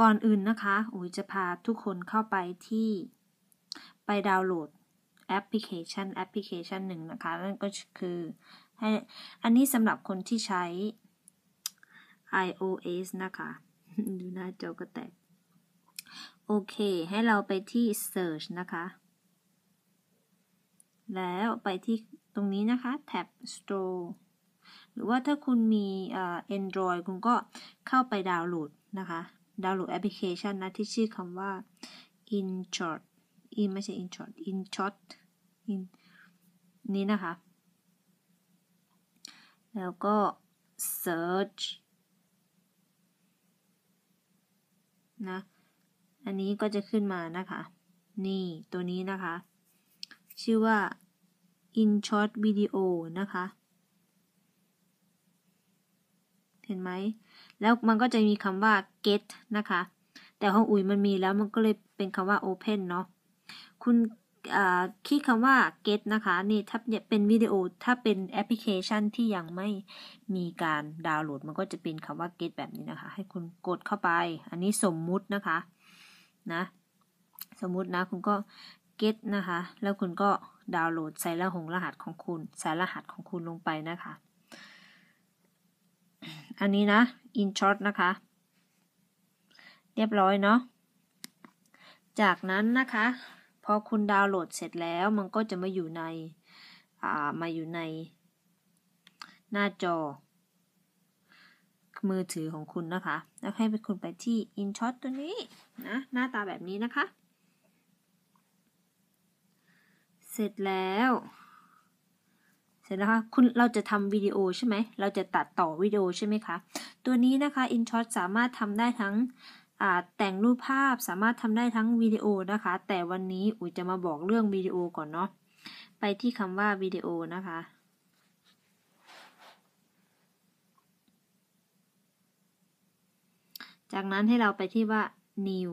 ก่อนอื่นนะคะ อุ๋ยจะพาทุกคนเข้าไปที่ไปดาวน์โหลดแอปพลิเคชัน แอปพลิเคชันหนึ่งนะคะ นั่นก็คือให้อันนี้สำหรับคนที่ใช้ iOS นะคะ ดูหน้าจอก็แตก โอเค ให้เราไปที่ search นะคะ แล้วไปที่ตรงนี้นะคะแท็บ store หรือว่าถ้าคุณมี Android คุณก็เข้าไปดาวน์โหลดนะคะดาวน์โหลดแอปพลิเคชันนะที่ชื่อคำว่า InShot อินไม่ใช่ InShot InShot In นี้นะคะ แล้วก็ search นะ อันนี้ก็จะขึ้นมานะคะ นี่ ตัวนี้นะคะ ชื่อว่า InShot Video นะคะเห็นไหมแล้วมันก็จะมีคำว่า get นะคะ แต่ของอุ๋ยมันมีแล้วมันก็เลยเป็นคำว่า open เนาะคุณคลิกคำว่า get นะคะนี่ถ้าเป็นวิดีโอ ถ้าเป็นแอปพลิเคชันที่ยังไม่มีการดาวน์โหลด มันก็จะเป็นคำว่า get แบบนี้นะคะ ให้คุณกดเข้าไป อันนี้สมมุตินะคะนะ สมมุตินะ คุณก็ get นะคะ แล้วคุณก็ดาวน์โหลดใส่รหัสของรหัสของคุณใส่รหัสของคุณลงไปนะคะอันนี้นะ in short นะคะ เรียบร้อยเนาะ จากนั้นนะคะ พอคุณดาวน์โหลดเสร็จแล้วมันก็จะมาอยู่ในามาอยู่ในหน้าจอ มือถือของคุณนะคะ แล้วให้คุณไปที่ in short ตัวนี้นะหน้าตาแบบนี้นะคะ เสร็จแล้วเสร็จแล้วคะคุณเราจะทำวิดีโอใช่ไหมเราจะตัดต่อวิดีโอใช่ไหมคะ ตัวนี้นะคะ InShot สามารถทำได้ทั้งแต่งรูปภาพสามารถทำได้ทั้งวิดีโอนะคะ แต่วันนี้อุ๋ยจะมาบอกเรื่องวิดีโอก่อนเนาะไปที่คำว่าวิดีโอนะคะ จากนั้นให้เราไปที่ว่า new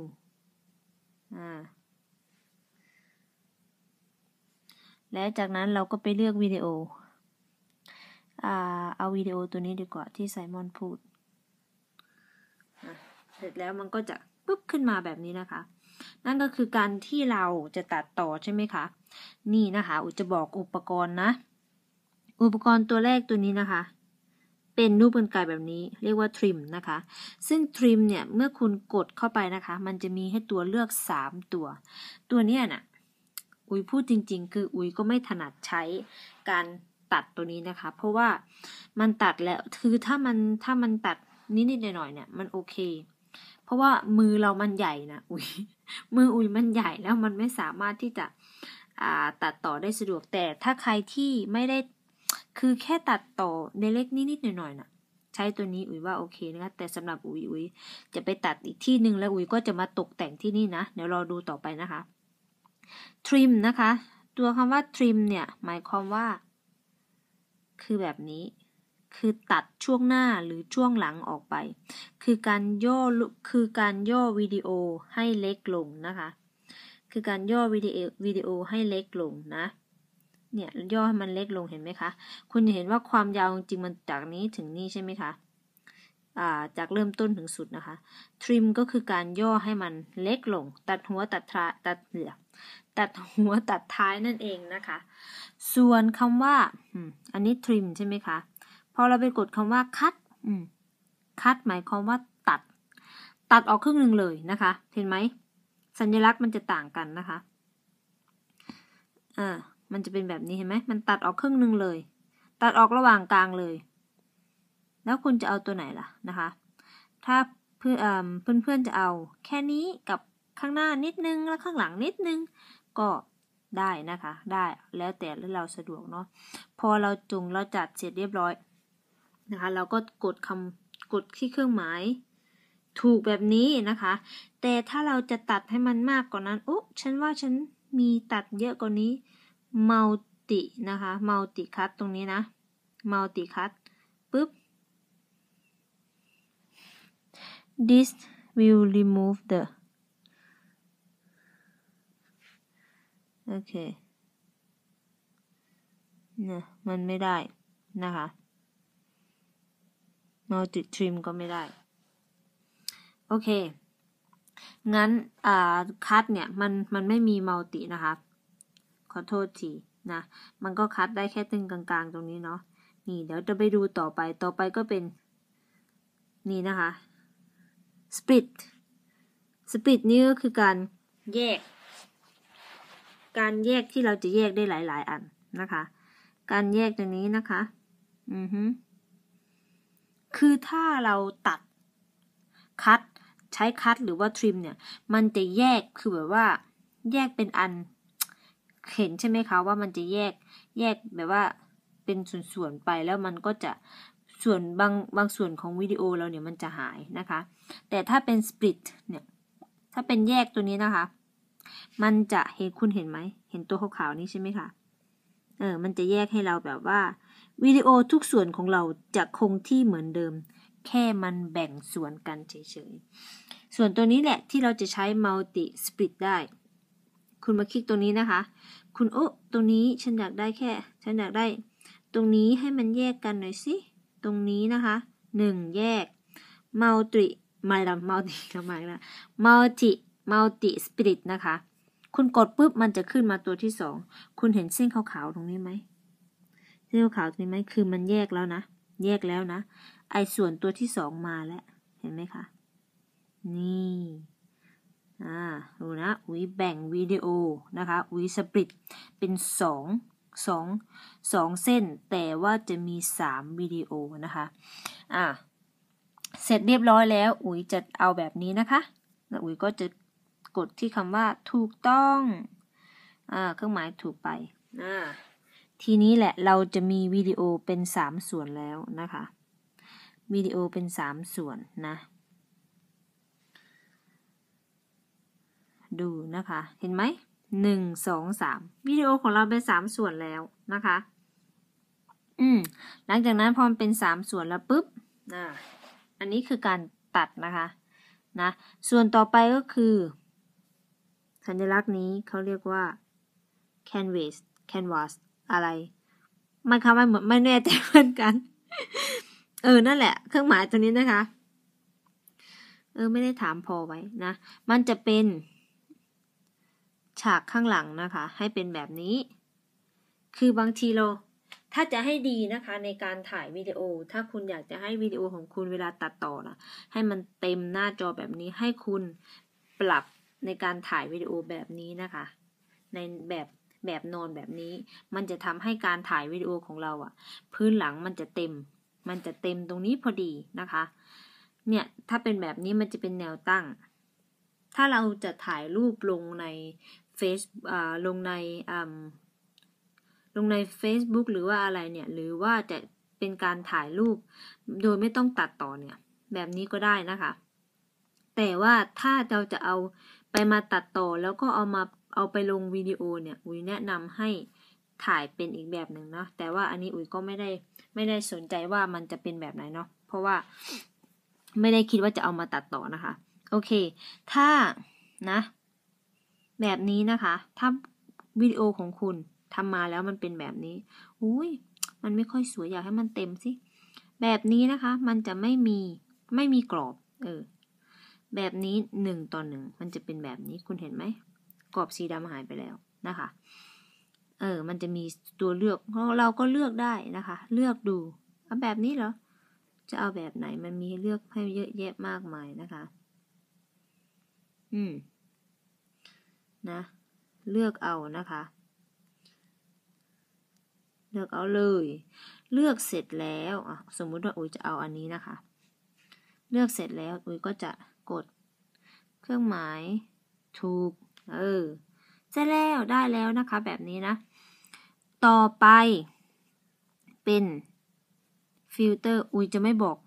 อ่าและจากนั้นเราก็ไปเลือกวิดีโอเอาวิดีโอตัวนี้ดีกว่าที่ไซมอนพูด เสร็จแล้วมันก็จะปุ๊บขึ้นมาแบบนี้นะคะ นั่นก็คือการที่เราจะตัดต่อใช่ไหมคะ นี่นะคะ อุจะบอกอุปกรณ์นะ อุปกรณ์ตัวแรกตัวนี้นะคะ เป็นรูปกลไกแบบนี้เรียกว่าทริมนะคะ ซึ่งทริมเนี่ยเมื่อคุณกดเข้าไปนะคะ มันจะมีให้ตัวเลือก 3 ตัว ตัวเนี้ยนะ่ะอุยพูดจริงๆ คืออุยก็ไม่ถนัดใช้การตัดตัวนี้นะคะ เพราะว่ามันตัดแล้ว คือถ้ามัน ถ้ามันตัดนิดๆหน่อยๆเนี่ย มันโอเค เพราะว่ามือเรามันใหญ่นะอุ้ยมืออุ้ยมันใหญ่แล้วมันไม่สามารถที่จะตัดต่อได้สะดวก แต่ถ้าใครที่ไม่ได้ คือแค่ตัดต่อในเล็กนิดๆหน่อยๆนะใช้ตัวนี้อุ้ยว่าโอเคนะคะแต่สำหรับอุ้ยอุ้ยจะไปตัดอีกที่หนึ่งแล้วอุ้ยก็จะมาตกแต่งที่นี่นะ เดี๋ยวรอดูต่อไปนะคะ trim นะคะ ตัวคำว่า trim เนี่ยหมายความว่าคือแบบนี้ คือตัดช่วงหน้าหรือช่วงหลังออกไป คือการย่อ คือการย่อวิดีโอให้เล็กลงนะคะ คือการย่อวิดีโอวิดีโอให้เล็กลงนะ เนี่ยย่อให้มันเล็กลงเห็นไหมคะ คุณจะเห็นว่าความยาวจริงมันจากนี้ถึงนี่ใช่ไหมคะจากเริ่มต้นถึงสุดนะคะ trim ก็คือการย่อให้มันเล็กลง ตัดหัวตัดทราตัดเหลือกตัดหัวตัดท้ายนั่นเองนะคะ ส่วนคำว่า อันนี้ trim ใช่ไหมคะ พอเราไปกดคำว่า cut cut หมายความว่า ตัด ตัดออกครึ่งหนึ่งเลยนะคะ เห็นไหม สัญลักษณ์มันจะต่างกันนะคะ อ่า มันจะเป็นแบบนี้เห็นไหม มันตัดออกครึ่งหนึ่งเลย ตัดออกระหว่างกลางเลย แล้วคุณจะเอาตัวไหนล่ะนะคะ ถ้าเพื่อนเพื่อนๆจะเอาแค่นี้กับข้างหน้านิดนึง แล้วข้างหลังนิดนึง ก็ได้นะคะ ได้แล้วแต่เราสะดวกเนาะพอเราจุงเราจัดเสร็จเรียบร้อย นะคะ เราก็กดคำกดที่เครื่องหมาย ถูกแบบนี้นะคะ แต่ถ้าเราจะตัดให้มันมากกว่านนั้นโอ้ฉันว่าฉันมีตัดเยอะกว่านี้มัลตินะคะมัลติคัตตรงนี้นะมัลติคัตปุ๊บ this will remove the โอเคน่ะมันไม่ได้ นะคะ multi trim ก็ไม่ได้ โอเค งั้น อ่า คัดเนี่ย มัน มันไม่มีมัลตินะคะ ขอโทษทีนะมันก็คัดได้แค่ตึงกลางๆตรงนี้เนาะ นี่เดี๋ยวจะไปดูต่อไป ต่อไปก็เป็น นี่นะคะ split split นี่ก็คือการแยกการแยกที่เราจะแยกได้หลาย ๆ อันนะคะ การแยกตรงนี้นะคะ อือฮึคือถ้าเราตัด คัดใช้คัดหรือว่าทริมเนี่ย มันจะแยก คือแบบว่า แยกเป็นอัน เห็นใช่ไหมคะว่ามันจะแยก แยกแบบว่า เป็นส่วนๆไปแล้วมันก็จะส่วนบางบางส่วนของวิดีโอเราเนี่ยมันจะหายนะคะ แต่ถ้าเป็นสปริตเนี่ย ถ้าเป็นแยกตัวนี้นะคะมันจะเห็นคุณเห็นไหม เห็นตัวขาวๆนี้ใช่ไหมคะ เออ มันจะแยกให้เราแบบว่า วิดีโอทุกส่วนของเราจะคงที่เหมือนเดิม แค่มันแบ่งส่วนกันเฉยๆ ส่วนตัวนี้แหละที่เราจะใช้ multi split ได้ คุณมาคลิกตรงนี้นะคะ คุณโอ้ตรงนี้ฉันอยากได้แค่ ฉันอยากได้ ตรงนี้ให้มันแยกกันหน่อยสิ ตรงนี้นะคะ1แยก multi มาละ multi ทำไมละ multi multi split นะคะ คุณกดปุ๊บมันจะขึ้นมาตัวที่สอง คุณเห็นเส้นขาวๆตรงนี้ไหมเส้นขาวตรงนี้ไหมคือมันแยกแล้วนะ แยกแล้วนะ ไอส่วนตัวที่สองมาแล้ว เห็นไหมคะ นี่ อ่า ดูนะอุ้ยแบ่งวิดีโอนะคะอุ้ยสปริตเป็นสองสอง สองเส้น แต่ว่าจะมีสามวิดีโอนะคะ อ่าเสร็จเรียบร้อยแล้ว อุ๋ยจะเอาแบบนี้นะคะอุ๋ยก็จะกดที่คำว่าถูกต้องอเครื่องหมายถูกไปทีนี้แหละเราจะมีวิดีโอเป็น 3 ส่วนแล้วนะคะวิดีโอเป็น3ส่วนนะ ดูนะคะ เห็นไหมหนึ่งสองสามวิดีโอของเราเป็นสามส่วนแล้วนะคะ อืมหลังจากนั้นพอมเป็นสามส่วนแล้วปุ๊บอ่าอันนี้คือการตัดนะคะ นะ ส่วนต่อไปก็คือสัญลักษณ์นี้เขาเรียกว่า canvas canvas อะไร มันคำว่าเหมือนไม่แน่ใจเหมือนกัน เออ นั่นแหละเครื่องหมายตัวนี้นะคะ เออ ไม่ได้ถามพอไว้นะ มันจะเป็น ฉากข้างหลังนะคะให้เป็นแบบนี้ คือบางทีเราถ้าจะให้ดีนะคะในการถ่ายวิดีโอ ถ้าคุณอยากจะให้วิดีโอของคุณเวลาตัดต่อนะให้มันเต็มหน้าจอแบบนี้ให้คุณปรับในการถ่ายวิดีโอแบบนี้นะคะ ในแบบแบบนอนแบบนี้ มันจะทำให้การถ่ายวิดีโอของเราอะพื้นหลังมันจะเต็ม มันจะเต็มตรงนี้พอดีนะคะ เนี่ยถ้าเป็นแบบนี้มันจะเป็นแนวตั้ง ถ้าเราจะถ่ายรูปลงในเฟซลงในลงใน Facebook หรือว่าอะไรเนี่ย หรือว่าจะเป็นการถ่ายรูป โดยไม่ต้องตัดต่อเนี่ย แบบนี้ก็ได้นะคะ แต่ว่าถ้าเราจะเอาไปมาตัดต่อแล้วก็เอามาเอาไปลงวิดีโอเนี่ยอุ้ยแนะนำให้ถ่ายเป็นอีกแบบหนึ่งนะแต่ว่าอันนี้อุ้ยก็ไม่ได้ไม่ได้สนใจว่ามันจะเป็นแบบไหนเนาะเพราะว่าไม่ได้คิดว่าจะเอามาตัดต่อนะคะ โอเค ถ้านะ แบบนี้นะคะ ถ้าวิดีโอของคุณทำมาแล้วมันเป็นแบบนี้ อุ้ยมันไม่ค่อยสวยอยากให้มันเต็มสิ แบบนี้นะคะ มันจะไม่มีไม่มีกรอบ เออแบบนี้ 1 ต่อหนึ่งมันจะเป็นแบบนี้ คุณเห็นไหมกรอบสีดาหายไปแล้วนะคะเออมันจะมีตัวเลือก เราก็เลือกได้นะคะ เลือกดูเอาแบบนี้เหรอจะเอาแบบไหนมันมีเลือกให้เยอะแยะมากมายนะคะอืมนะ เลือกเอานะคะ เลือกเอาเลย เลือกเสร็จแล้วอ่ะสมมุติว่าอุ้ยจะเอาอันนี้นะคะ เลือกเสร็จแล้วอุ้ยก็จะกดเครื่องหมายถูก เออจะแล้ว ได้แล้วนะคะ แบบนี้นะ ต่อไปเป็นฟิลเตอร์อุ้ยจะไม่บอก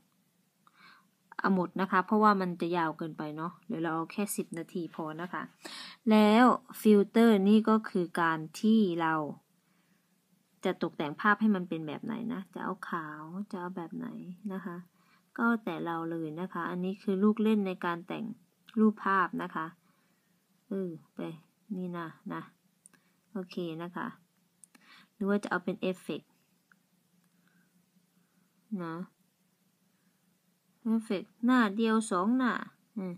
เอาหมดนะคะ เพราะว่ามันจะยาวเกินไปเนาะเดี๋ยวเราเอาแค่ 10 นาทีพอนะคะ แล้วฟิลเตอร์นี่ก็คือการที่เราจะตกแต่งภาพให้มันเป็นแบบไหนนะ จะเอาขาวจะเอาแบบไหนนะคะก็แต่เราเลยนะคะ อันนี้คือลูกเล่นในการแต่งรูปภาพนะคะ เออ ไป นี่นะ นะ โอเคนะคะ หรือว่าจะเอาเป็นเอฟเฟกต์นะ เอฟเฟกต์หน้าเดียวสองหน้าอืม